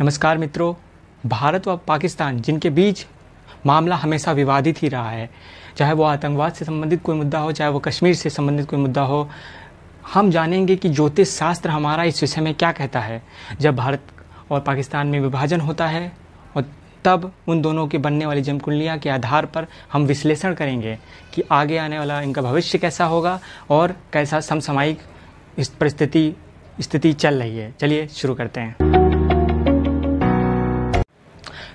नमस्कार मित्रों भारत व पाकिस्तान जिनके बीच मामला हमेशा विवादित ही रहा है चाहे वो आतंकवाद से संबंधित कोई मुद्दा हो चाहे वो कश्मीर से संबंधित कोई मुद्दा हो हम जानेंगे कि ज्योतिष शास्त्र हमारा इस विषय में क्या कहता है जब भारत और पाकिस्तान में विभाजन होता है और तब उन दोनों के बनने वाली जमकुंडलियाँ के आधार पर हम विश्लेषण करेंगे कि आगे आने वाला इनका भविष्य कैसा होगा और कैसा समसामायिक इस परिस्थिति स्थिति चल रही है चलिए शुरू करते हैं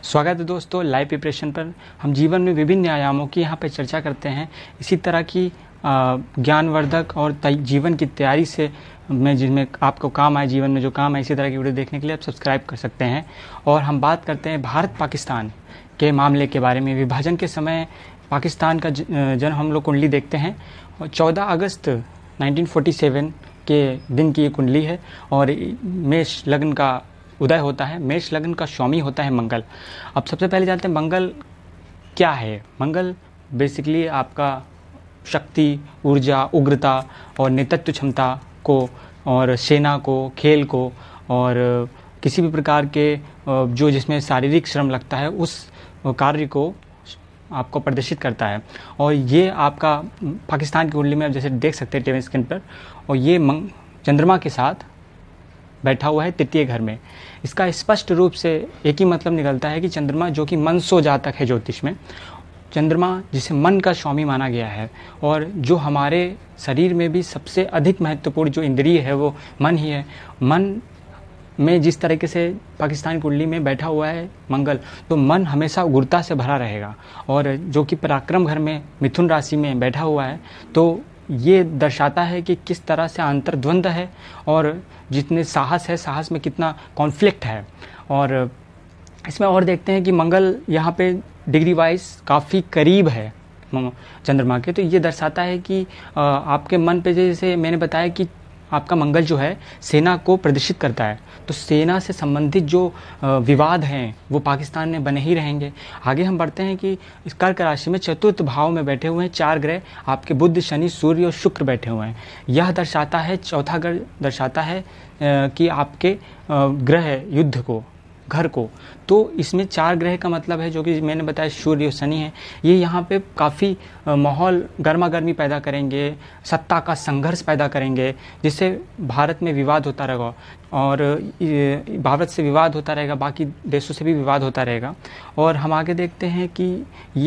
स्वागत है दोस्तों लाइव प्रिपरेशन पर हम जीवन में विभिन्न आयामों की यहाँ पर चर्चा करते हैं इसी तरह की ज्ञानवर्धक और जीवन की तैयारी से मैं जिनमें आपको काम आए जीवन में जो काम है इसी तरह की वीडियो देखने के लिए आप सब्सक्राइब कर सकते हैं और हम बात करते हैं भारत पाकिस्तान के मामले के बारे में विभाजन के समय पाकिस्तान का जन हम लोग कुंडली देखते हैं और चौदह अगस्त 1947 के दिन की ये कुंडली है और मेष लग्न का उदय होता है मेष लग्न का स्वामी होता है मंगल अब सबसे पहले जानते हैं मंगल क्या है मंगल बेसिकली आपका शक्ति ऊर्जा उग्रता और नेतृत्व क्षमता को और सेना को खेल को और किसी भी प्रकार के जो जिसमें शारीरिक श्रम लगता है उस कार्य को आपको प्रदर्शित करता है और ये आपका पाकिस्तान की कुंडली में आप जैसे देख सकते हैं टेवन स्क्रीन पर और ये मंग चंद्रमा के साथ बैठा हुआ है तृतीय घर में इसका स्पष्ट रूप से एक ही मतलब निकलता है कि चंद्रमा जो कि मन सो जातक है ज्योतिष में चंद्रमा जिसे मन का स्वामी माना गया है और जो हमारे शरीर में भी सबसे अधिक महत्वपूर्ण जो इंद्रिय है वो मन ही है मन में जिस तरीके से पाकिस्तान कुंडली में बैठा हुआ है मंगल तो मन हमेशा उग्रता से भरा रहेगा और जो कि पराक्रम घर में मिथुन राशि में बैठा हुआ है तो ये दर्शाता है कि किस तरह से अंतर्द्वंद है और जितने साहस है साहस में कितना कॉन्फ्लिक्ट है और इसमें और देखते हैं कि मंगल यहाँ पे डिग्री वाइज काफ़ी करीब है चंद्रमा के तो ये दर्शाता है कि आपके मन पे जैसे मैंने बताया कि आपका मंगल जो है सेना को प्रदर्शित करता है तो सेना से संबंधित जो विवाद हैं वो पाकिस्तान में बने ही रहेंगे आगे हम बढ़ते हैं कि इस कर्क राशि में चतुर्थ भाव में बैठे हुए हैं चार ग्रह आपके बुद्ध शनि सूर्य और शुक्र बैठे हुए हैं यह दर्शाता है चौथा ग्रह दर्शाता है कि आपके ग्रह युद्ध को घर को तो इसमें चार ग्रह का मतलब है जो कि मैंने बताया सूर्य और शनि है ये यहाँ पे काफ़ी माहौल गर्मा गर्मी पैदा करेंगे सत्ता का संघर्ष पैदा करेंगे जिससे भारत में विवाद होता रहेगा और भारत से विवाद होता रहेगा बाकी देशों से भी विवाद होता रहेगा और हम आगे देखते हैं कि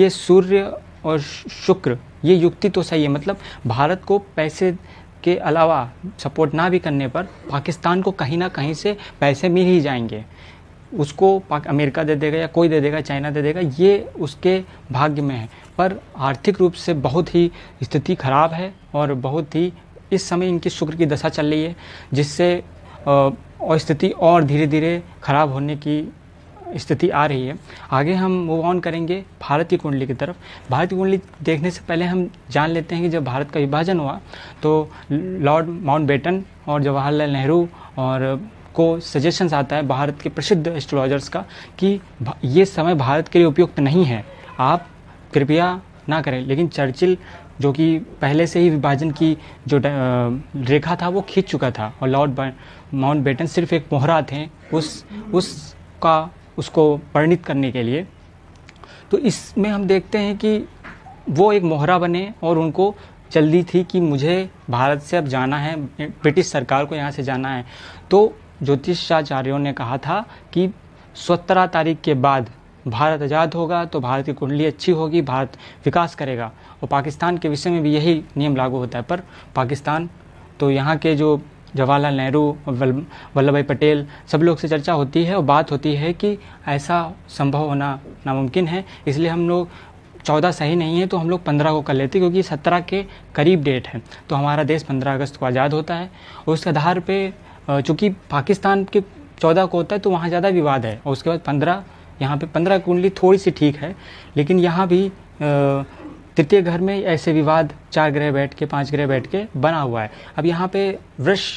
ये सूर्य और शुक्र ये युक्ति तो सही है मतलब भारत को पैसे के अलावा सपोर्ट ना भी करने पर पाकिस्तान को कहीं ना कहीं से पैसे मिल ही जाएंगे उसको अमेरिका दे देगा या कोई दे देगा चाइना दे देगा ये उसके भाग्य में है पर आर्थिक रूप से बहुत ही स्थिति खराब है और बहुत ही इस समय इनकी शुक्र की दशा चल रही है जिससे और स्थिति और धीरे धीरे खराब होने की स्थिति आ रही है आगे हम मूव ऑन करेंगे भारत की कुंडली की तरफ भारत की कुंडली देखने से पहले हम जान लेते हैं कि जब भारत का विभाजन हुआ तो लॉर्ड माउंट बेटन और जवाहरलाल नेहरू और को सजेशंस आता है भारत के प्रसिद्ध एस्ट्रोलॉजर्स का कि ये समय भारत के लिए उपयुक्त नहीं है आप कृपया ना करें लेकिन चर्चिल जो कि पहले से ही विभाजन की जो रेखा था वो खींच चुका था और लॉर्ड माउंट बेटन सिर्फ एक मोहरा थे उस उसका उसको परिणित करने के लिए तो इसमें हम देखते हैं कि वो एक मोहरा बने और उनको जल्दी थी कि मुझे भारत से अब जाना है ब्रिटिश सरकार को यहाँ से जाना है तो ज्योतिषाचार्यों ने कहा था कि सत्रह तारीख के बाद भारत आज़ाद होगा तो भारत की कुंडली अच्छी होगी भारत विकास करेगा और पाकिस्तान के विषय में भी यही नियम लागू होता है पर पाकिस्तान तो यहाँ के जो जवाहरलाल नेहरू वल्लभ भाई पटेल सब लोग से चर्चा होती है और बात होती है कि ऐसा संभव होना नामुमकिन है इसलिए हम लोग चौदह सही नहीं है तो हम लोग पंद्रह को कर लेते क्योंकि सत्रह के करीब डेट है तो हमारा देश पंद्रह अगस्त को आज़ाद होता है उस उसके आधार पर चूँकि पाकिस्तान के चौदह को होता है तो वहाँ ज़्यादा विवाद है और उसके बाद पंद्रह यहाँ पे पंद्रह कुंडली थोड़ी सी ठीक है लेकिन यहाँ भी तृतीय घर में ऐसे विवाद चार ग्रह बैठ के पांच ग्रह बैठ के बना हुआ है अब यहाँ पे वृक्ष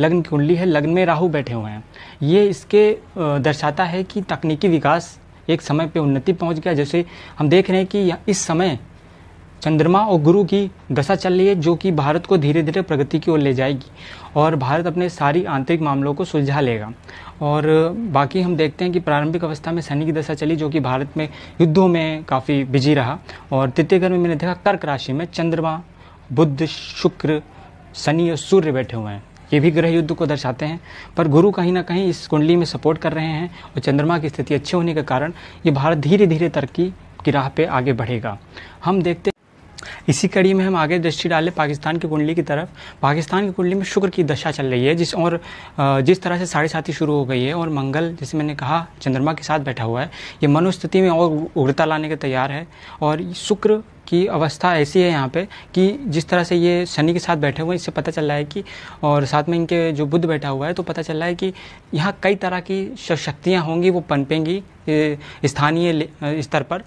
लग्न की कुंडली है लग्न में राहु बैठे हुए हैं ये इसके दर्शाता है कि तकनीकी विकास एक समय पे उन्नति पहुंच गया जैसे हम देख रहे हैं कि इस समय चंद्रमा और गुरु की दशा चल रही है जो कि भारत को धीरे धीरे प्रगति की ओर ले जाएगी और भारत अपने सारी आंतरिक मामलों को सुलझा लेगा और बाकी हम देखते हैं कि प्रारंभिक अवस्था में शनि की दशा चली जो कि भारत में युद्धों में काफ़ी बिजी रहा और तृतीय घर में मैंने देखा कर्क राशि में चंद्रमा बुद्ध शुक्र शनि और सूर्य बैठे हुए हैं ये भी ग्रह युद्ध को दर्शाते हैं पर गुरु कहीं ना कहीं इस कुंडली में सपोर्ट कर रहे हैं और चंद्रमा की स्थिति अच्छी होने के कारण ये भारत धीरे धीरे तरक्की की राह पे आगे बढ़ेगा हम देखते इसी कड़ी में हम आगे दृष्टि डालें पाकिस्तान की कुंडली की तरफ पाकिस्तान की कुंडली में शुक्र की दशा चल रही है जिस और जिस तरह से साढ़े साथी शुरू हो गई है और मंगल जैसे मैंने कहा चंद्रमा के साथ बैठा हुआ है ये मनुस्थिति में और उग्रता लाने के तैयार है और शुक्र की अवस्था ऐसी है यहाँ पे कि जिस तरह से ये शनि के साथ बैठे हुए हैं इससे पता चल रहा है कि और साथ में इनके जो बुद्ध बैठा हुआ है तो पता चल रहा है कि यहाँ कई तरह की शक्तियाँ होंगी वो पनपेंगी स्थानीय स्तर पर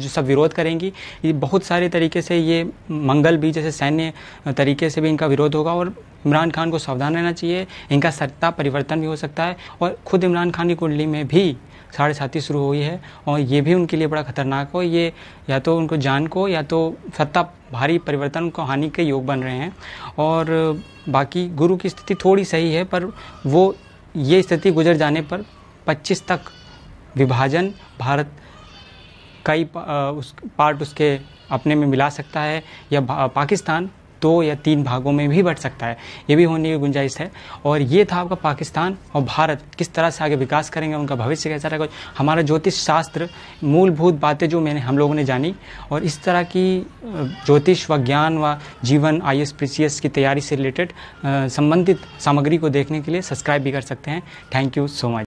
जो सब विरोध करेंगी ये बहुत सारे तरीके से ये मंगल भी जैसे सैन्य तरीके से भी इनका विरोध होगा और इमरान खान को सावधान रहना चाहिए इनका सत्ता परिवर्तन भी हो सकता है और खुद इमरान खान की कुंडली में भी साढ़े साथी शुरू हुई है और ये भी उनके लिए बड़ा खतरनाक हो ये या तो उनको जान को या तो सत्ता भारी परिवर्तन को हानि के योग बन रहे हैं और बाकी गुरु की स्थिति थोड़ी सही है पर वो ये स्थिति गुजर जाने पर 25 तक विभाजन भारत कई उस पार्ट उसके अपने में मिला सकता है या पाकिस्तान दो या तीन भागों में भी बढ़ सकता है ये भी होने की गुंजाइश है और ये था आपका पाकिस्तान और भारत किस तरह से आगे विकास करेंगे उनका भविष्य कैसा रहेगा हमारा ज्योतिष शास्त्र मूलभूत बातें जो मैंने हम लोगों ने जानी और इस तरह की ज्योतिष व ज्ञान व जीवन आई एस की तैयारी से रिलेटेड संबंधित सामग्री को देखने के लिए सब्सक्राइब भी कर सकते हैं थैंक यू सो मच